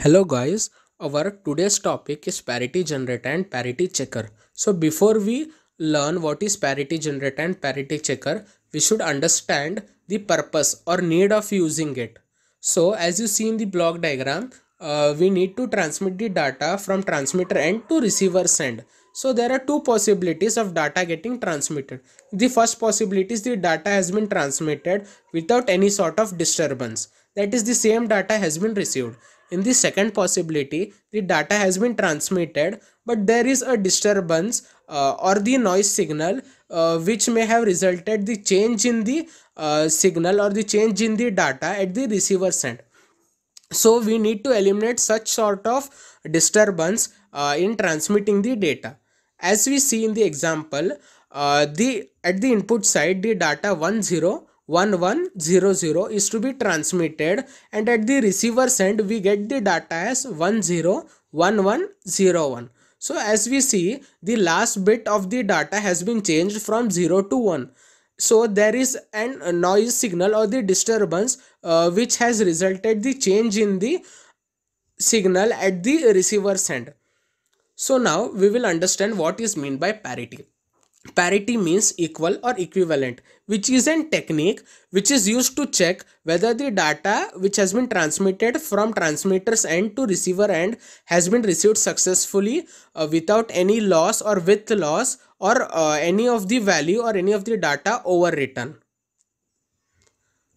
Hello guys, our today's topic is parity generator and parity checker. So before we learn what is parity generator and parity checker, we should understand the purpose or need of using it. So as you see in the block diagram, uh, we need to transmit the data from transmitter end to receiver end. So there are two possibilities of data getting transmitted. The first possibility is the data has been transmitted without any sort of disturbance. That is the same data has been received in the second possibility, the data has been transmitted, but there is a disturbance uh, or the noise signal uh, which may have resulted the change in the uh, signal or the change in the data at the receiver end. So we need to eliminate such sort of disturbance uh, in transmitting the data. As we see in the example, uh, the at the input side the data 10 1100 is to be transmitted and at the receiver's end we get the data as 101101. So as we see the last bit of the data has been changed from 0 to 1. So there is an noise signal or the disturbance uh, which has resulted the change in the signal at the receiver's end. So now we will understand what is meant by parity parity means equal or equivalent which is a technique which is used to check whether the data which has been transmitted from transmitter's end to receiver end has been received successfully uh, without any loss or with loss or uh, any of the value or any of the data overwritten.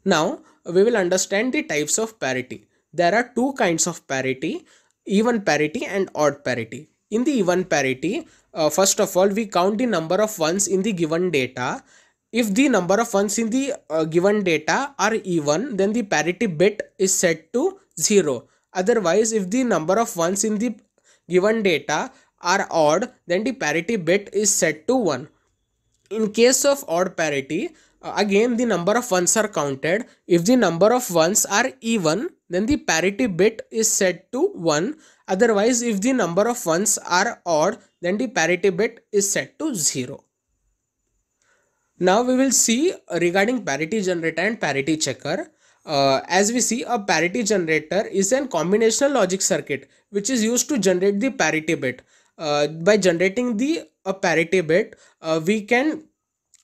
Now we will understand the types of parity. There are two kinds of parity even parity and odd parity in the even parity, uh, first of all, we count the number of ones in the given data. If the number of ones in the uh, given data are even, then the parity bit is set to 0. Otherwise, if the number of ones in the given data are odd, then the parity bit is set to 1. In case of odd parity, uh, again the number of ones are counted. If the number of ones are even, then the parity bit is set to 1 Otherwise, if the number of 1s are odd, then the parity bit is set to 0. Now we will see regarding parity generator and parity checker. Uh, as we see a parity generator is a combinational logic circuit which is used to generate the parity bit. Uh, by generating the a parity bit uh, we can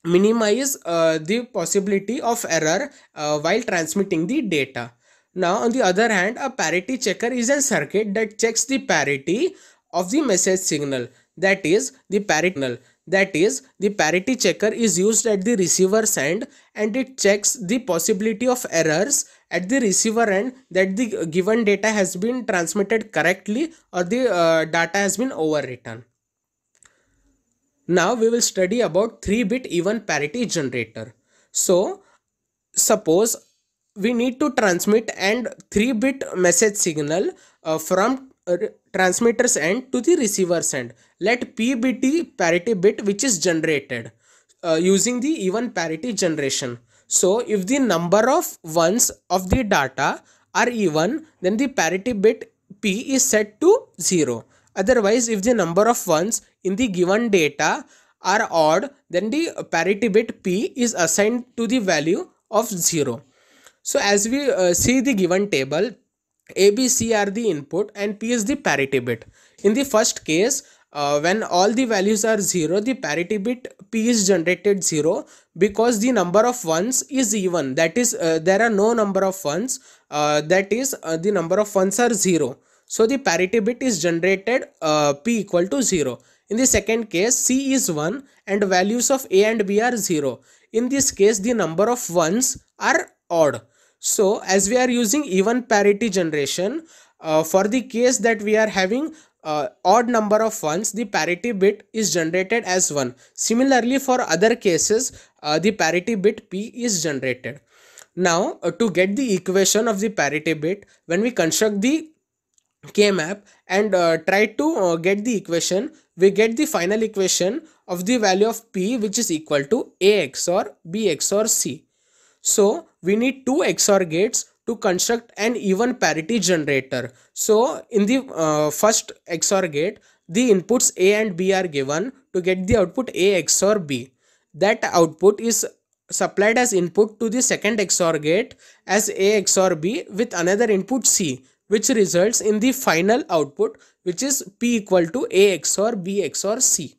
minimize uh, the possibility of error uh, while transmitting the data. Now on the other hand, a parity checker is a circuit that checks the parity of the message signal that is the parity that is the parity checker is used at the receiver's end and it checks the possibility of errors at the receiver end that the given data has been transmitted correctly or the uh, data has been overwritten. Now we will study about 3-bit even parity generator. So suppose we need to transmit and 3 bit message signal uh, from uh, transmitter's end to the receiver's end let pbt parity bit which is generated uh, using the even parity generation so if the number of ones of the data are even then the parity bit p is set to 0 otherwise if the number of ones in the given data are odd then the parity bit p is assigned to the value of 0 so as we uh, see the given table, A, B, C are the input and P is the parity bit. In the first case, uh, when all the values are 0, the parity bit P is generated 0 because the number of 1s is even. That is, uh, there are no number of 1s. Uh, that is, uh, the number of 1s are 0. So the parity bit is generated uh, P equal to 0. In the second case, C is 1 and values of A and B are 0. In this case, the number of 1s are odd. So as we are using even parity generation, uh, for the case that we are having uh, odd number of ones, the parity bit is generated as 1. Similarly, for other cases, uh, the parity bit P is generated. Now, uh, to get the equation of the parity bit, when we construct the K-map and uh, try to uh, get the equation, we get the final equation of the value of P which is equal to AX or BX or C. So we need two XOR gates to construct an even parity generator. So in the uh, first XOR gate, the inputs A and B are given to get the output A XOR B. That output is supplied as input to the second XOR gate as A XOR B with another input C which results in the final output which is P equal to A XOR B XOR C.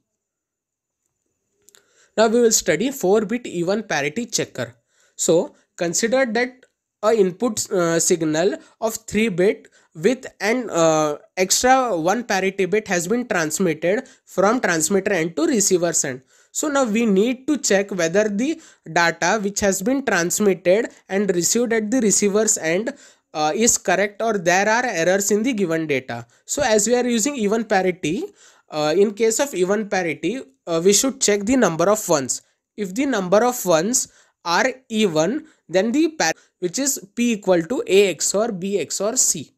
Now we will study 4-bit even parity checker. So consider that a input uh, signal of 3 bit with an uh, extra 1 parity bit has been transmitted from transmitter end to receiver end. So now we need to check whether the data which has been transmitted and received at the receiver's end uh, is correct or there are errors in the given data. So as we are using even parity, uh, in case of even parity, uh, we should check the number of ones. If the number of ones r even then the pair which is p equal to A X or B X or c.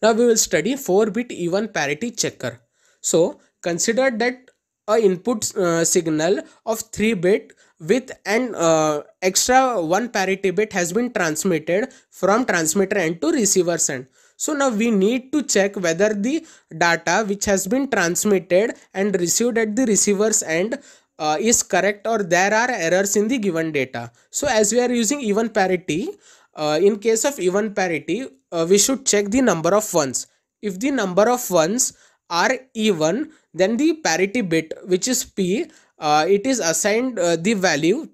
Now we will study 4-bit even parity checker. So consider that a input uh, signal of 3 bit with an uh, extra 1 parity bit has been transmitted from transmitter end to receiver end. So now we need to check whether the data which has been transmitted and received at the receiver's end uh, is correct or there are errors in the given data. So as we are using even parity, uh, in case of even parity, uh, we should check the number of ones. If the number of ones are even, then the parity bit which is P, uh, it is assigned uh, the value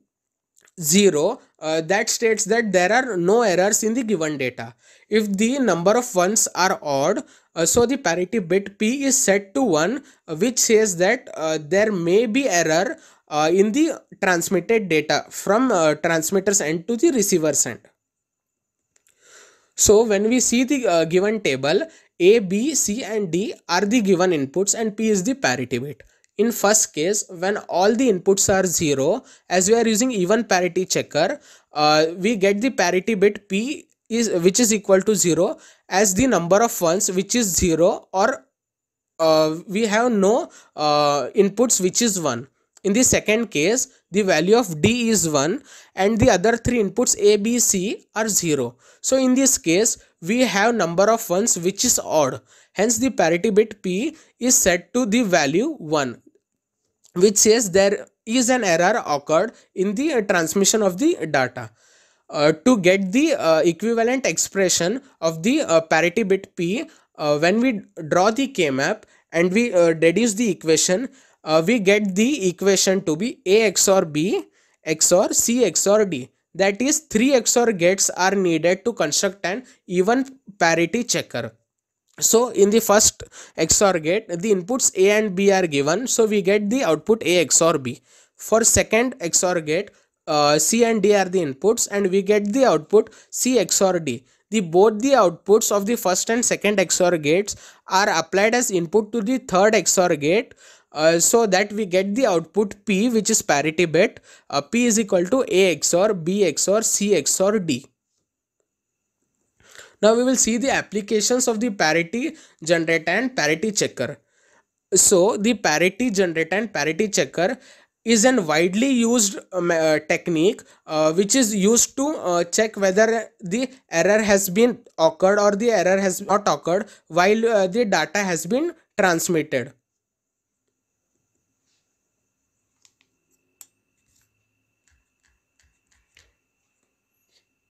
0 uh, that states that there are no errors in the given data. If the number of ones are odd, uh, so the parity bit P is set to 1 uh, which says that uh, there may be error uh, in the transmitted data from transmitter's end to the receiver's end. So when we see the given table, A, B, C and D are the given inputs and P is the parity bit. In first case, when all the inputs are 0, as we are using even parity checker, uh, we get the parity bit P is which is equal to 0 as the number of ones which is 0 or uh, we have no uh, inputs which is 1. In the second case, the value of D is 1 and the other three inputs A, B, C are 0. So in this case, we have number of ones which is odd. Hence the parity bit P is set to the value 1 which says there is an error occurred in the uh, transmission of the data. Uh, to get the uh, equivalent expression of the uh, parity bit p uh, when we draw the k-map and we uh, deduce the equation we get the equation to be a xor b xor c xor d that is three xor gates are needed to construct an even parity checker so in the first XOR gate the inputs A and B are given so we get the output A XOR B. For second XOR gate uh, C and D are the inputs and we get the output C XOR D. The both the outputs of the first and second XOR gates are applied as input to the third XOR gate uh, so that we get the output P which is parity bit uh, P is equal to A XOR B XOR C XOR D. Now we will see the applications of the parity generator and parity checker. So the parity generator and parity checker is an widely used um, uh, technique uh, which is used to uh, check whether the error has been occurred or the error has not occurred while uh, the data has been transmitted.